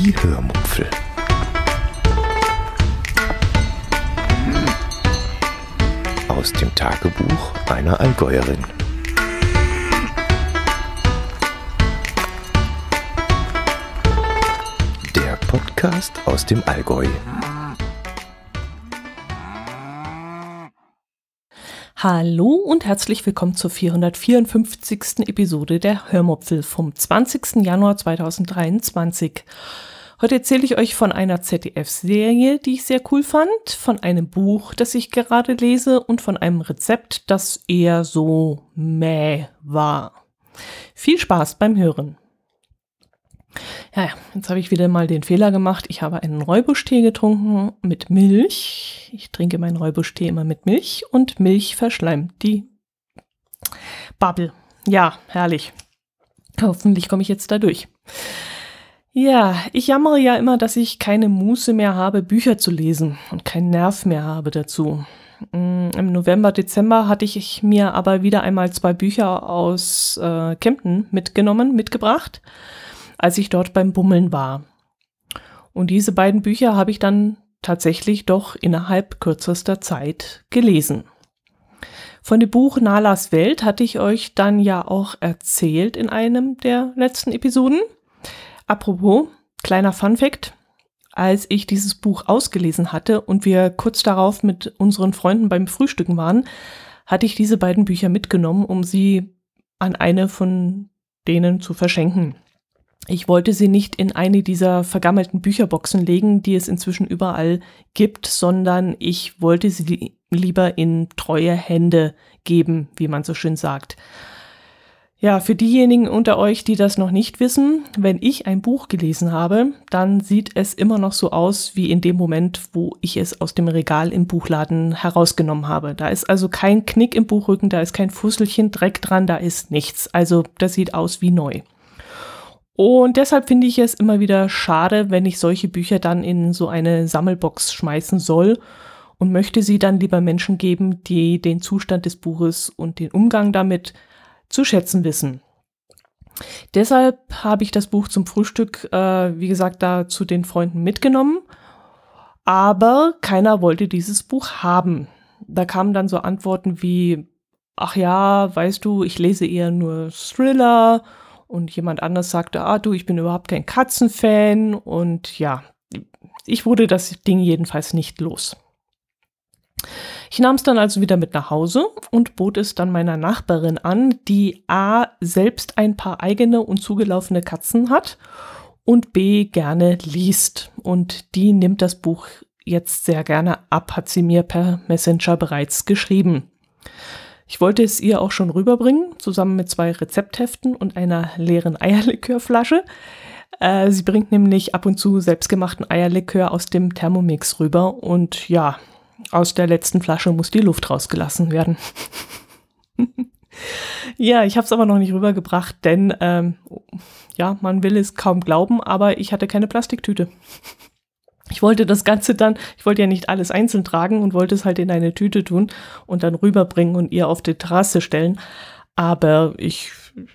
Die Hörmupfel. Hm. Aus dem Tagebuch einer Allgäuerin. Der Podcast aus dem Allgäu. Hallo und herzlich willkommen zur 454. Episode der Hörmupfel vom 20. Januar 2023. Heute erzähle ich euch von einer ZDF-Serie, die ich sehr cool fand, von einem Buch, das ich gerade lese und von einem Rezept, das eher so mäh war. Viel Spaß beim Hören. Ja, jetzt habe ich wieder mal den Fehler gemacht. Ich habe einen Räubuschtee getrunken mit Milch. Ich trinke meinen Räubuschtee immer mit Milch und Milch verschleimt die Bubble. Ja, herrlich. Hoffentlich komme ich jetzt da durch. Ja, ich jammere ja immer, dass ich keine Muße mehr habe, Bücher zu lesen und keinen Nerv mehr habe dazu. Mm, Im November, Dezember hatte ich mir aber wieder einmal zwei Bücher aus äh, Kempten mitgenommen, mitgebracht, als ich dort beim Bummeln war. Und diese beiden Bücher habe ich dann tatsächlich doch innerhalb kürzester Zeit gelesen. Von dem Buch Nalas Welt hatte ich euch dann ja auch erzählt in einem der letzten Episoden. Apropos, kleiner Fun fact. Als ich dieses Buch ausgelesen hatte und wir kurz darauf mit unseren Freunden beim Frühstücken waren, hatte ich diese beiden Bücher mitgenommen, um sie an eine von denen zu verschenken. Ich wollte sie nicht in eine dieser vergammelten Bücherboxen legen, die es inzwischen überall gibt, sondern ich wollte sie lieber in treue Hände geben, wie man so schön sagt. Ja, für diejenigen unter euch, die das noch nicht wissen, wenn ich ein Buch gelesen habe, dann sieht es immer noch so aus wie in dem Moment, wo ich es aus dem Regal im Buchladen herausgenommen habe. Da ist also kein Knick im Buchrücken, da ist kein Fusselchen Dreck dran, da ist nichts. Also das sieht aus wie neu. Und deshalb finde ich es immer wieder schade, wenn ich solche Bücher dann in so eine Sammelbox schmeißen soll und möchte sie dann lieber Menschen geben, die den Zustand des Buches und den Umgang damit zu schätzen wissen. Deshalb habe ich das Buch zum Frühstück, äh, wie gesagt, da zu den Freunden mitgenommen. Aber keiner wollte dieses Buch haben. Da kamen dann so Antworten wie, ach ja, weißt du, ich lese eher nur Thriller. Und jemand anders sagte, ah du, ich bin überhaupt kein Katzenfan. Und ja, ich wurde das Ding jedenfalls nicht los. Ich nahm es dann also wieder mit nach Hause und bot es dann meiner Nachbarin an, die A selbst ein paar eigene und zugelaufene Katzen hat und B gerne liest. Und die nimmt das Buch jetzt sehr gerne ab, hat sie mir per Messenger bereits geschrieben. Ich wollte es ihr auch schon rüberbringen, zusammen mit zwei Rezeptheften und einer leeren Eierlikörflasche. Äh, sie bringt nämlich ab und zu selbstgemachten Eierlikör aus dem Thermomix rüber und ja, aus der letzten Flasche muss die Luft rausgelassen werden. ja, ich habe es aber noch nicht rübergebracht, denn ähm, ja, man will es kaum glauben, aber ich hatte keine Plastiktüte. Ich wollte das Ganze dann, ich wollte ja nicht alles einzeln tragen und wollte es halt in eine Tüte tun und dann rüberbringen und ihr auf die Terrasse stellen. Aber ich,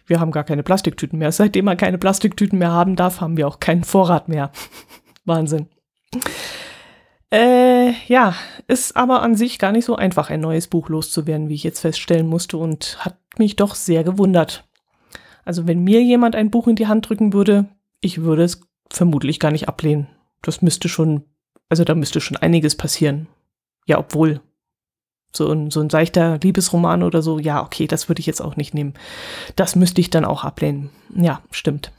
wir haben gar keine Plastiktüten mehr. Seitdem man keine Plastiktüten mehr haben darf, haben wir auch keinen Vorrat mehr. Wahnsinn. Äh, ja, ist aber an sich gar nicht so einfach, ein neues Buch loszuwerden, wie ich jetzt feststellen musste und hat mich doch sehr gewundert. Also wenn mir jemand ein Buch in die Hand drücken würde, ich würde es vermutlich gar nicht ablehnen. Das müsste schon, also da müsste schon einiges passieren. Ja, obwohl. So ein, so ein seichter Liebesroman oder so, ja, okay, das würde ich jetzt auch nicht nehmen. Das müsste ich dann auch ablehnen. Ja, stimmt.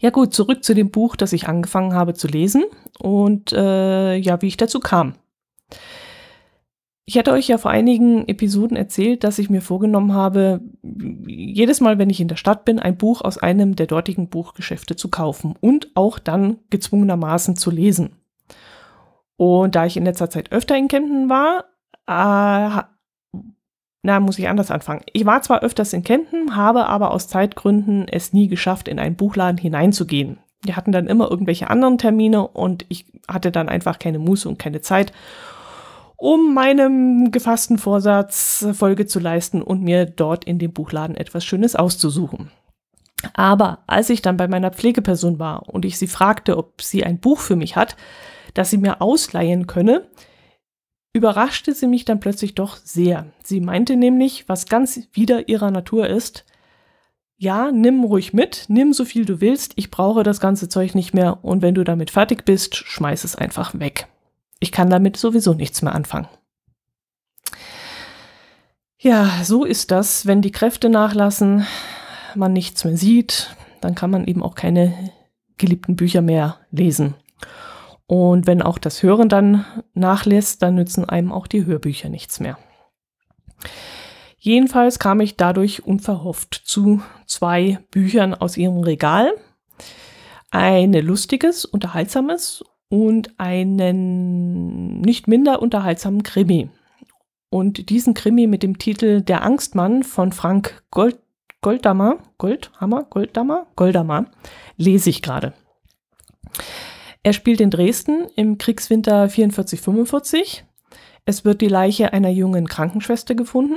Ja gut, zurück zu dem Buch, das ich angefangen habe zu lesen und äh, ja, wie ich dazu kam. Ich hatte euch ja vor einigen Episoden erzählt, dass ich mir vorgenommen habe, jedes Mal, wenn ich in der Stadt bin, ein Buch aus einem der dortigen Buchgeschäfte zu kaufen und auch dann gezwungenermaßen zu lesen. Und da ich in letzter Zeit öfter in Kempten war, äh, na, muss ich anders anfangen. Ich war zwar öfters in Kenten, habe aber aus Zeitgründen es nie geschafft, in einen Buchladen hineinzugehen. Wir hatten dann immer irgendwelche anderen Termine und ich hatte dann einfach keine Muße und keine Zeit, um meinem gefassten Vorsatz äh, Folge zu leisten und mir dort in dem Buchladen etwas Schönes auszusuchen. Aber als ich dann bei meiner Pflegeperson war und ich sie fragte, ob sie ein Buch für mich hat, das sie mir ausleihen könne, überraschte sie mich dann plötzlich doch sehr. Sie meinte nämlich, was ganz wider ihrer Natur ist, ja, nimm ruhig mit, nimm so viel du willst, ich brauche das ganze Zeug nicht mehr und wenn du damit fertig bist, schmeiß es einfach weg. Ich kann damit sowieso nichts mehr anfangen. Ja, so ist das, wenn die Kräfte nachlassen, man nichts mehr sieht, dann kann man eben auch keine geliebten Bücher mehr lesen. Und wenn auch das Hören dann nachlässt, dann nützen einem auch die Hörbücher nichts mehr. Jedenfalls kam ich dadurch unverhofft zu zwei Büchern aus ihrem Regal. Ein lustiges, unterhaltsames und einen nicht minder unterhaltsamen Krimi. Und diesen Krimi mit dem Titel Der Angstmann von Frank Gold, Goldammer, Goldhammer, Goldammer, Goldammer lese ich gerade. Er spielt in Dresden im Kriegswinter 44-45. Es wird die Leiche einer jungen Krankenschwester gefunden.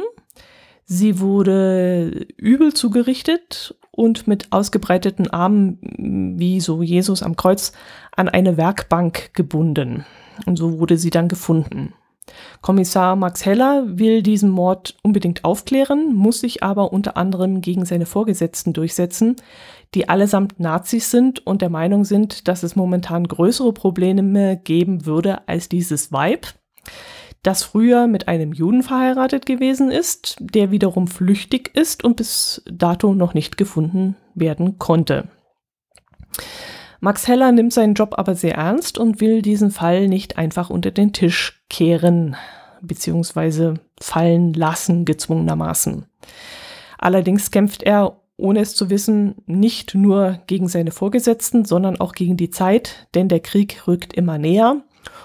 Sie wurde übel zugerichtet und mit ausgebreiteten Armen, mm, wie so Jesus am Kreuz, an eine Werkbank gebunden. Und so wurde sie dann gefunden. Kommissar Max Heller will diesen Mord unbedingt aufklären, muss sich aber unter anderem gegen seine Vorgesetzten durchsetzen, die allesamt Nazis sind und der Meinung sind, dass es momentan größere Probleme geben würde als dieses Weib, das früher mit einem Juden verheiratet gewesen ist, der wiederum flüchtig ist und bis dato noch nicht gefunden werden konnte. Max Heller nimmt seinen Job aber sehr ernst und will diesen Fall nicht einfach unter den Tisch kehren bzw. fallen lassen gezwungenermaßen. Allerdings kämpft er, ohne es zu wissen, nicht nur gegen seine Vorgesetzten, sondern auch gegen die Zeit, denn der Krieg rückt immer näher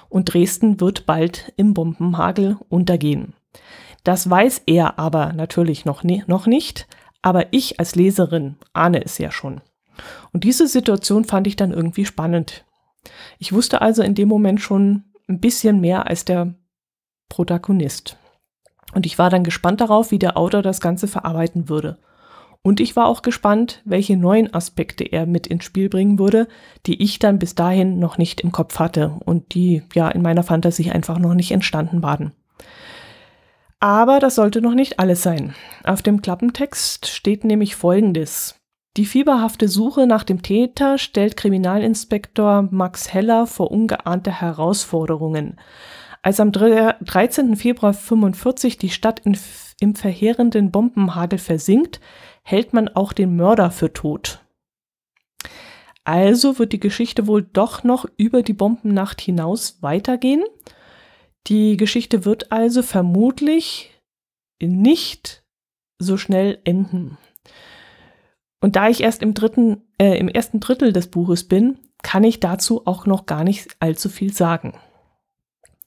und Dresden wird bald im Bombenhagel untergehen. Das weiß er aber natürlich noch, noch nicht, aber ich als Leserin ahne es ja schon. Und diese Situation fand ich dann irgendwie spannend. Ich wusste also in dem Moment schon ein bisschen mehr als der Protagonist. Und ich war dann gespannt darauf, wie der Autor das Ganze verarbeiten würde. Und ich war auch gespannt, welche neuen Aspekte er mit ins Spiel bringen würde, die ich dann bis dahin noch nicht im Kopf hatte und die ja in meiner Fantasie einfach noch nicht entstanden waren. Aber das sollte noch nicht alles sein. Auf dem Klappentext steht nämlich Folgendes. Die fieberhafte Suche nach dem Täter stellt Kriminalinspektor Max Heller vor ungeahnte Herausforderungen. Als am 13. Februar 1945 die Stadt in, im verheerenden Bombenhagel versinkt, hält man auch den Mörder für tot. Also wird die Geschichte wohl doch noch über die Bombennacht hinaus weitergehen. Die Geschichte wird also vermutlich nicht so schnell enden. Und da ich erst im dritten, äh, im ersten Drittel des Buches bin, kann ich dazu auch noch gar nicht allzu viel sagen.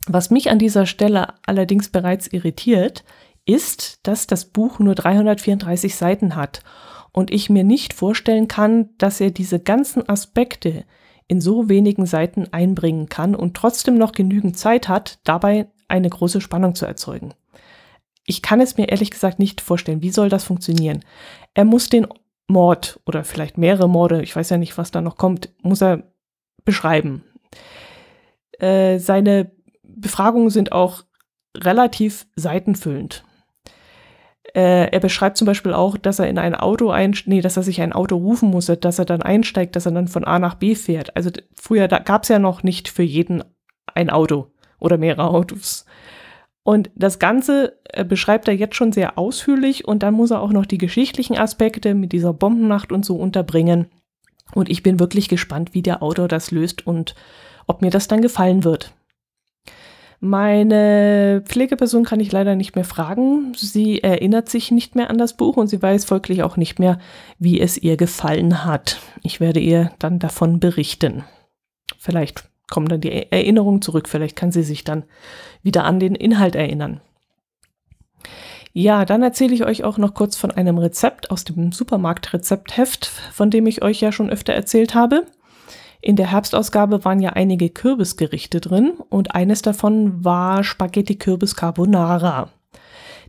Was mich an dieser Stelle allerdings bereits irritiert, ist, dass das Buch nur 334 Seiten hat und ich mir nicht vorstellen kann, dass er diese ganzen Aspekte in so wenigen Seiten einbringen kann und trotzdem noch genügend Zeit hat, dabei eine große Spannung zu erzeugen. Ich kann es mir ehrlich gesagt nicht vorstellen. Wie soll das funktionieren? Er muss den Mord oder vielleicht mehrere Morde, ich weiß ja nicht, was da noch kommt, muss er beschreiben. Äh, seine Befragungen sind auch relativ seitenfüllend. Äh, er beschreibt zum Beispiel auch, dass er in ein Auto einsteigt, nee, dass er sich ein Auto rufen muss, dass er dann einsteigt, dass er dann von A nach B fährt. Also früher gab es ja noch nicht für jeden ein Auto oder mehrere Autos. Und das Ganze äh, beschreibt er jetzt schon sehr ausführlich und dann muss er auch noch die geschichtlichen Aspekte mit dieser Bombennacht und so unterbringen. Und ich bin wirklich gespannt, wie der Autor das löst und ob mir das dann gefallen wird. Meine Pflegeperson kann ich leider nicht mehr fragen. Sie erinnert sich nicht mehr an das Buch und sie weiß folglich auch nicht mehr, wie es ihr gefallen hat. Ich werde ihr dann davon berichten. Vielleicht kommen dann die e- Erinnerungen zurück. Vielleicht kann sie sich dann wieder an den Inhalt erinnern. Ja, dann erzähle ich euch auch noch kurz von einem Rezept aus dem Supermarktrezeptheft, von dem ich euch ja schon öfter erzählt habe. In der Herbstausgabe waren ja einige Kürbisgerichte drin und eines davon war Spaghetti Kürbis Carbonara.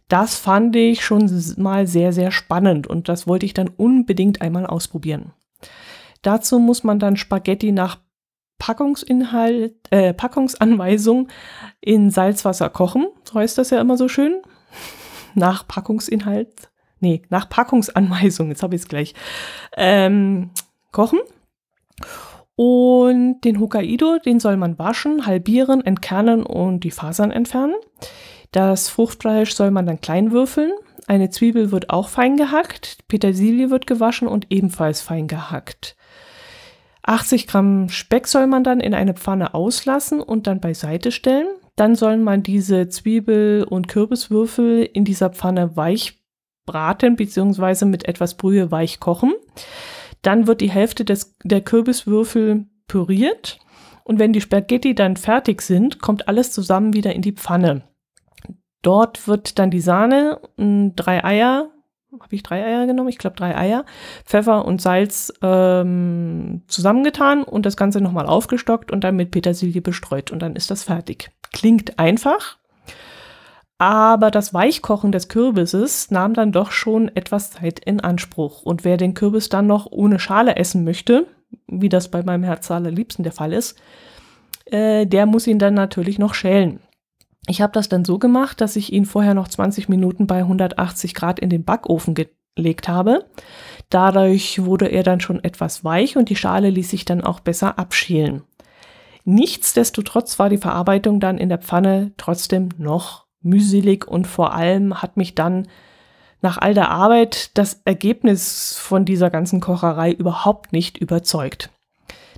Das fand ich schon mal sehr, sehr spannend und das wollte ich dann unbedingt einmal ausprobieren. Dazu muss man dann Spaghetti nach Packungsinhalt, äh, Packungsanweisung in Salzwasser kochen. So heißt das ja immer so schön. Nach Packungsinhalt, nee, nach Packungsanweisung, jetzt habe ich es gleich, ähm, kochen. Und den Hokkaido, den soll man waschen, halbieren, entkernen und die Fasern entfernen. Das Fruchtfleisch soll man dann klein würfeln. Eine Zwiebel wird auch fein gehackt, Petersilie wird gewaschen und ebenfalls fein gehackt. 80 Gramm Speck soll man dann in eine Pfanne auslassen und dann beiseite stellen. Dann soll man diese Zwiebel- und Kürbiswürfel in dieser Pfanne weich braten bzw. mit etwas Brühe weich kochen. Dann wird die Hälfte des, der Kürbiswürfel püriert und wenn die Spaghetti dann fertig sind, kommt alles zusammen wieder in die Pfanne. Dort wird dann die Sahne, mm, drei Eier, habe ich drei Eier genommen? Ich glaube drei Eier, Pfeffer und Salz ähm, zusammengetan und das Ganze nochmal aufgestockt und dann mit Petersilie bestreut und dann ist das fertig. Klingt einfach, aber das Weichkochen des Kürbisses nahm dann doch schon etwas Zeit in Anspruch und wer den Kürbis dann noch ohne Schale essen möchte, wie das bei meinem Herzal liebsten der Fall ist, äh, der muss ihn dann natürlich noch schälen. Ich habe das dann so gemacht, dass ich ihn vorher noch 20 Minuten bei 180 Grad in den Backofen gelegt habe. Dadurch wurde er dann schon etwas weich und die Schale ließ sich dann auch besser abschälen. Nichtsdestotrotz war die Verarbeitung dann in der Pfanne trotzdem noch mühselig und vor allem hat mich dann nach all der Arbeit das Ergebnis von dieser ganzen Kocherei überhaupt nicht überzeugt.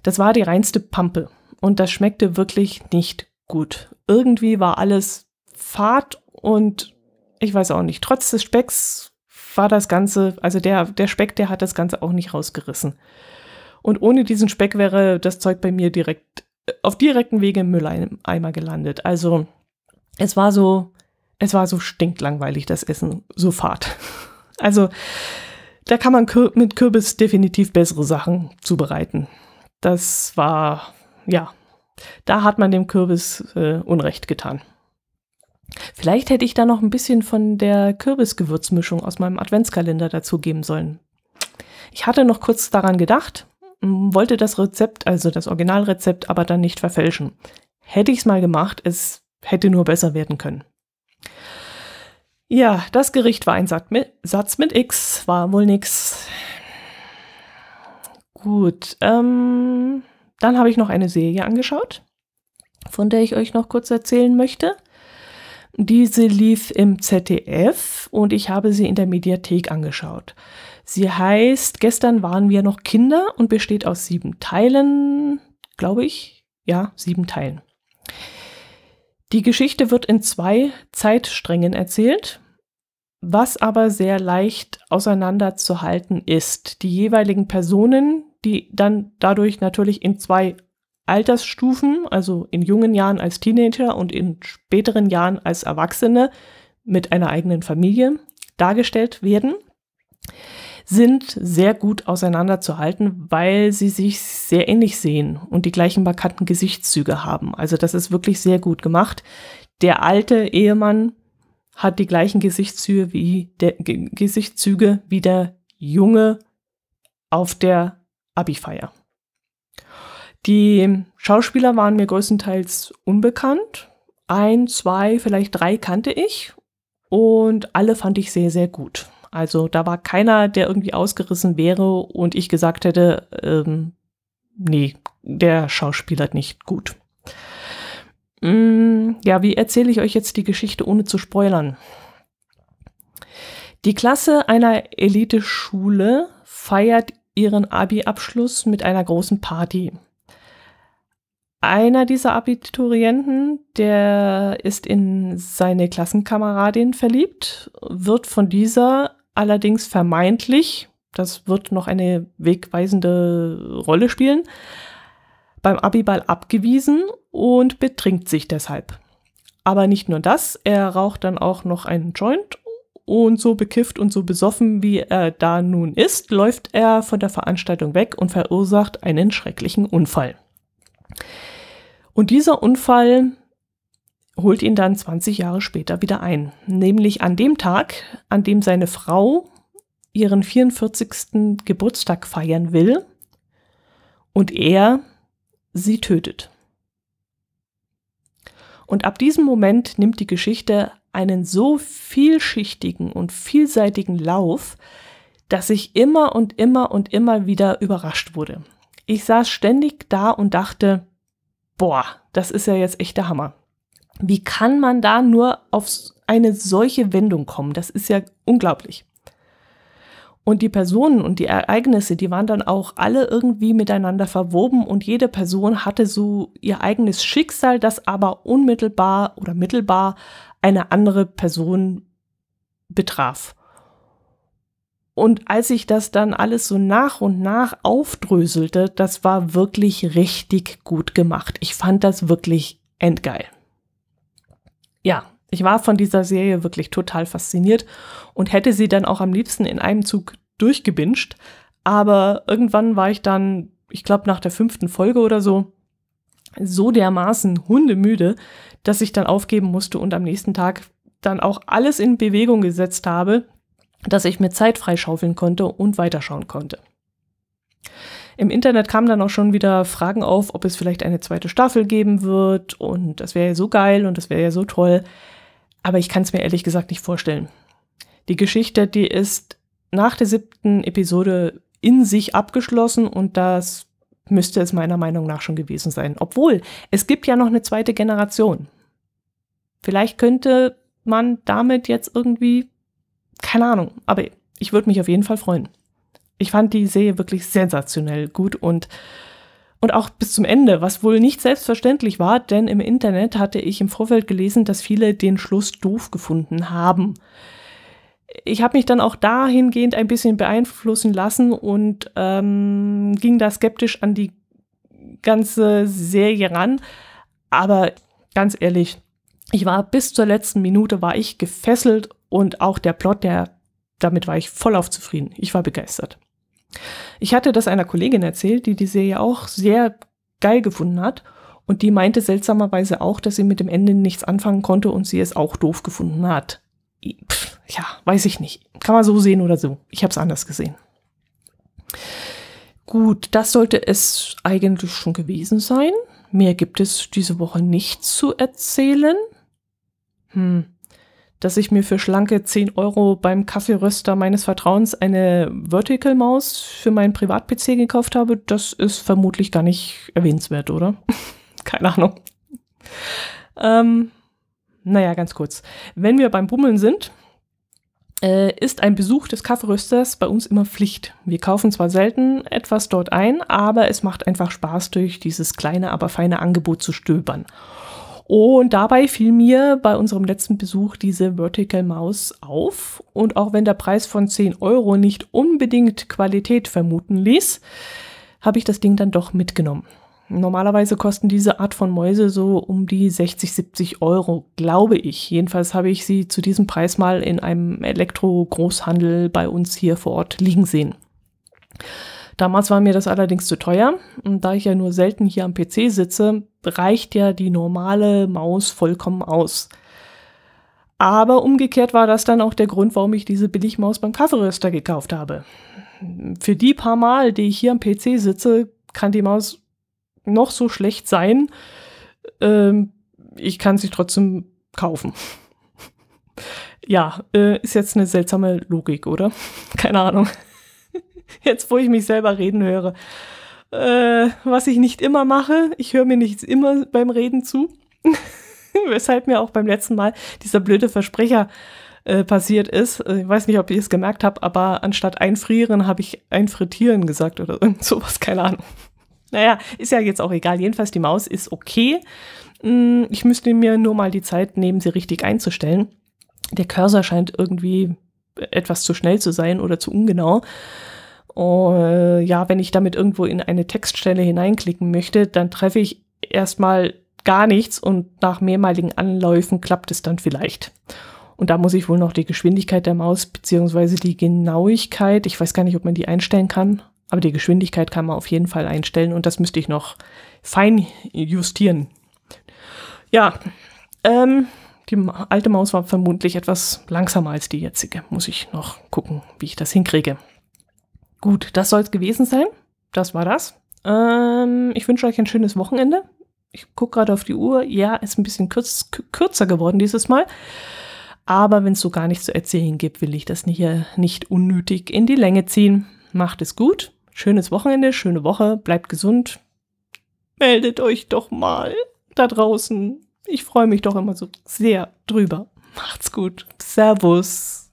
Das war die reinste Pampe und das schmeckte wirklich nicht gut. Irgendwie war alles fad und ich weiß auch nicht, trotz des Specks war das Ganze, also der, der Speck, der hat das Ganze auch nicht rausgerissen. Und ohne diesen Speck wäre das Zeug bei mir direkt äh, auf direkten Wege im Mülleimer gelandet. Also es war so, es war so stinklangweilig, das Essen, so fad. Also da kann man mit Kürbis definitiv bessere Sachen zubereiten. Das war, ja, da hat man dem Kürbis äh, Unrecht getan. Vielleicht hätte ich da noch ein bisschen von der Kürbisgewürzmischung aus meinem Adventskalender dazugeben sollen. Ich hatte noch kurz daran gedacht, wollte das Rezept, also das Originalrezept, aber dann nicht verfälschen. Hätte ich es mal gemacht, es hätte nur besser werden können. Ja, das Gericht war ein Satz mit, Satz mit X, war wohl nix. Gut, ähm, dann habe ich noch eine Serie angeschaut, von der ich euch noch kurz erzählen möchte. Diese lief im ZDF und ich habe sie in der Mediathek angeschaut. Sie heißt Gestern waren wir noch Kinder und besteht aus sieben Teilen, glaube ich. Ja, sieben Teilen. Die Geschichte wird in zwei Zeitsträngen erzählt, was aber sehr leicht auseinanderzuhalten ist. Die jeweiligen Personen, die dann dadurch natürlich in zwei Altersstufen, also in jungen Jahren als Teenager und in späteren Jahren als Erwachsene mit einer eigenen Familie dargestellt werden, sind sehr gut auseinanderzuhalten, weil sie sich sehr ähnlich sehen und die gleichen markanten Gesichtszüge haben. Also das ist wirklich sehr gut gemacht. Der alte Ehemann hat die gleichen Gesichtszüge wie der, G Gesichtszüge wie der junge auf der abi Die Schauspieler waren mir größtenteils unbekannt. Ein, zwei, vielleicht drei kannte ich und alle fand ich sehr, sehr gut. Also da war keiner, der irgendwie ausgerissen wäre und ich gesagt hätte, ähm, nee, der Schauspieler nicht gut. Mm, ja, wie erzähle ich euch jetzt die Geschichte ohne zu spoilern? Die Klasse einer Eliteschule feiert ihren Abi-Abschluss mit einer großen Party. Einer dieser Abiturienten, der ist in seine Klassenkameradin verliebt, wird von dieser allerdings vermeintlich, das wird noch eine wegweisende Rolle spielen, beim Abiball abgewiesen und betrinkt sich deshalb. Aber nicht nur das, er raucht dann auch noch einen Joint und so bekifft und so besoffen, wie er da nun ist, läuft er von der Veranstaltung weg und verursacht einen schrecklichen Unfall. Und dieser Unfall holt ihn dann 20 Jahre später wieder ein, nämlich an dem Tag, an dem seine Frau ihren 44. Geburtstag feiern will und er sie tötet. Und ab diesem Moment nimmt die Geschichte einen so vielschichtigen und vielseitigen Lauf, dass ich immer und immer und immer wieder überrascht wurde. Ich saß ständig da und dachte, boah, das ist ja jetzt echt der Hammer. Wie kann man da nur auf eine solche Wendung kommen? Das ist ja unglaublich. Und die Personen und die Ereignisse, die waren dann auch alle irgendwie miteinander verwoben und jede Person hatte so ihr eigenes Schicksal, das aber unmittelbar oder mittelbar eine andere Person betraf. Und als ich das dann alles so nach und nach aufdröselte, das war wirklich richtig gut gemacht. Ich fand das wirklich endgeil. Ja, ich war von dieser Serie wirklich total fasziniert und hätte sie dann auch am liebsten in einem Zug durchgebinscht. Aber irgendwann war ich dann, ich glaube, nach der fünften Folge oder so, so dermaßen hundemüde, dass ich dann aufgeben musste und am nächsten Tag dann auch alles in Bewegung gesetzt habe, dass ich mir Zeit freischaufeln konnte und weiterschauen konnte. Im Internet kamen dann auch schon wieder Fragen auf, ob es vielleicht eine zweite Staffel geben wird und das wäre ja so geil und das wäre ja so toll. Aber ich kann es mir ehrlich gesagt nicht vorstellen. Die Geschichte, die ist nach der siebten Episode in sich abgeschlossen und das müsste es meiner Meinung nach schon gewesen sein. Obwohl, es gibt ja noch eine zweite Generation. Vielleicht könnte man damit jetzt irgendwie, keine Ahnung, aber ich würde mich auf jeden Fall freuen. Ich fand die Serie wirklich sensationell gut und, und auch bis zum Ende, was wohl nicht selbstverständlich war, denn im Internet hatte ich im Vorfeld gelesen, dass viele den Schluss doof gefunden haben ich habe mich dann auch dahingehend ein bisschen beeinflussen lassen und ähm, ging da skeptisch an die ganze Serie ran. Aber ganz ehrlich, ich war bis zur letzten Minute war ich gefesselt und auch der Plot, der damit war ich voll auf zufrieden. Ich war begeistert. Ich hatte das einer Kollegin erzählt, die die Serie auch sehr geil gefunden hat und die meinte seltsamerweise auch, dass sie mit dem Ende nichts anfangen konnte und sie es auch doof gefunden hat. Pff ja, weiß ich nicht. Kann man so sehen oder so. Ich habe es anders gesehen. Gut, das sollte es eigentlich schon gewesen sein. Mehr gibt es diese Woche nicht zu erzählen. Hm. Dass ich mir für schlanke 10 Euro beim Kaffeeröster meines Vertrauens eine Vertical Maus für meinen Privat-PC gekauft habe, das ist vermutlich gar nicht erwähnenswert, oder? Keine Ahnung. Ähm, naja, ganz kurz. Wenn wir beim Bummeln sind, äh, ist ein Besuch des Kaffeerösters bei uns immer Pflicht. Wir kaufen zwar selten etwas dort ein, aber es macht einfach Spaß, durch dieses kleine, aber feine Angebot zu stöbern. Und dabei fiel mir bei unserem letzten Besuch diese Vertical Maus auf. Und auch wenn der Preis von 10 Euro nicht unbedingt Qualität vermuten ließ, habe ich das Ding dann doch mitgenommen. Normalerweise kosten diese Art von Mäuse so um die 60, 70 Euro, glaube ich. Jedenfalls habe ich sie zu diesem Preis mal in einem Elektro-Großhandel bei uns hier vor Ort liegen sehen. Damals war mir das allerdings zu teuer und da ich ja nur selten hier am PC sitze, reicht ja die normale Maus vollkommen aus. Aber umgekehrt war das dann auch der Grund, warum ich diese Billigmaus beim Kaffeeröster gekauft habe. Für die paar Mal, die ich hier am PC sitze, kann die Maus noch so schlecht sein. Ähm, ich kann sie trotzdem kaufen. ja, äh, ist jetzt eine seltsame Logik, oder? Keine Ahnung. Jetzt, wo ich mich selber reden höre. Äh, was ich nicht immer mache, ich höre mir nichts immer beim Reden zu. Weshalb mir auch beim letzten Mal dieser blöde Versprecher äh, passiert ist. Äh, ich weiß nicht, ob ihr es gemerkt habt, aber anstatt einfrieren habe ich einfrittieren gesagt oder irgend sowas, keine Ahnung. Naja, ist ja jetzt auch egal. Jedenfalls, die Maus ist okay. Mm, ich müsste mir nur mal die Zeit nehmen, sie richtig einzustellen. Der Cursor scheint irgendwie etwas zu schnell zu sein oder zu ungenau. Uh, ja, wenn ich damit irgendwo in eine Textstelle hineinklicken möchte, dann treffe ich erstmal gar nichts und nach mehrmaligen Anläufen klappt es dann vielleicht. Und da muss ich wohl noch die Geschwindigkeit der Maus bzw. die Genauigkeit, ich weiß gar nicht, ob man die einstellen kann, aber die Geschwindigkeit kann man auf jeden Fall einstellen und das müsste ich noch fein justieren. Ja, ähm, die alte Maus war vermutlich etwas langsamer als die jetzige. Muss ich noch gucken, wie ich das hinkriege. Gut, das soll es gewesen sein. Das war das. Ähm, ich wünsche euch ein schönes Wochenende. Ich gucke gerade auf die Uhr. Ja, ist ein bisschen kürz, kürzer geworden dieses Mal. Aber wenn es so gar nichts zu erzählen gibt, will ich das hier nicht unnötig in die Länge ziehen macht es gut, schönes Wochenende, schöne Woche, bleibt gesund. Meldet euch doch mal da draußen. Ich freue mich doch immer so sehr drüber. Macht's gut. Servus.